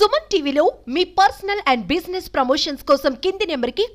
సుమన్ టీవీలో మీ personal and business promotions కోసం కింది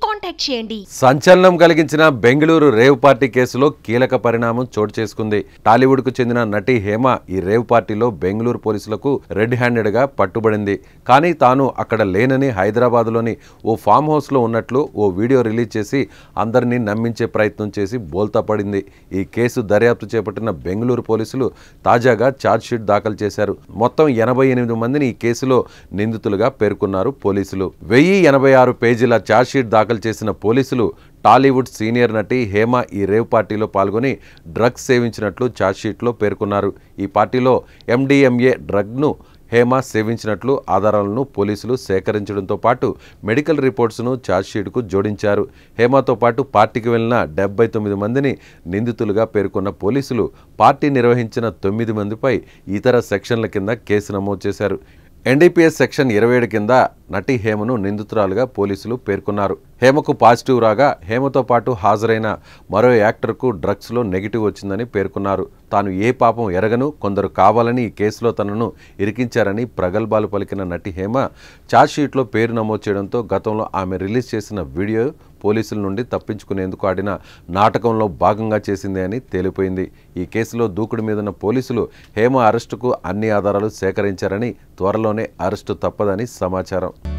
కాంటాక్ట్ చేయండి సంచలనం కలిగించిన బెంగళూరు రేవ్ పార్టీ కేసులో కీలక పరిణామం చోటు చేసుకుంది టాలీవుడ్ కు చెందిన నటి హేమ ఈ రేవ్ పార్టీలో బెంగళూరు పోలీసులకు రెడ్ హ్యాండెడ్ గా పట్టుబడింది కానీ తాను అక్కడ లేనని హైదరాబాద్ లోని ఓ ఫామ్ హౌస్ లో ఉన్నట్లు ఓ వీడియో రిలీజ్ చేసి అందరినీ నమ్మించే ప్రయత్నం చేసి బోల్తా పడింది ఈ కేసు దర్యాప్తు చేపట్టిన బెంగళూరు పోలీసులు తాజాగా ఛార్జ్ షీట్ దాఖలు చేశారు మొత్తం ఎనభై ఎనిమిది మందిని ఈ కేసులో నిందితులుగా పేర్కొన్నారు పోలీసులు వెయ్యి ఎనభై ఆరు పేజీల ఛార్జ్షీట్ దాఖలు చేసిన పోలీసులు టాలీవుడ్ సీనియర్ నటి హేమ ఈ రేవ్ పార్టీలో పాల్గొని డ్రగ్స్ సేవించినట్లు ఛార్జ్షీట్లో పేర్కొన్నారు ఈ పార్టీలో ఎండిఎంఏ డ్రగ్ను హేమ సేవించినట్లు ఆధారాలను పోలీసులు సేకరించడంతో పాటు మెడికల్ రిపోర్ట్స్ను ఛార్జ్షీట్కు జోడించారు హేమతో పాటు పార్టీకి వెళ్లిన డెబ్బై తొమ్మిది మందిని నిందితులుగా పేర్కొన్న పోలీసులు పార్టీ నిర్వహించిన తొమ్మిది మందిపై ఇతర సెక్షన్ల కింద కేసు నమోదు చేశారు ఎన్డీపీఎస్ సెక్షన్ ఇరవై ఏడు కింద నటి హేమను నిందితురాలుగా పోలీసులు పేర్కొన్నారు హేమకు పాజిటివ్ రాగా హేమతో పాటు హాజరైన మరో యాక్టర్కు డ్రగ్స్లో నెగిటివ్ వచ్చిందని పేర్కొన్నారు తాను ఏ పాపం ఎరగను కొందరు కావాలని ఈ కేసులో తనను ఇరికించారని ప్రగల్భాలు పలికిన నటి హేమ ఛార్జ్షీట్లో పేరు నమోదు చేయడంతో గతంలో ఆమె రిలీజ్ చేసిన వీడియో పోలీసుల నుండి తప్పించుకునేందుకు ఆడిన నాటకంలో భాగంగా చేసిందే అని తేలిపోయింది ఈ కేసులో దూకుడు మీదున్న పోలీసులు హేమ అరెస్టుకు అన్ని ఆధారాలు సేకరించారని త్వరలోనే అరెస్టు తప్పదని సమాచారం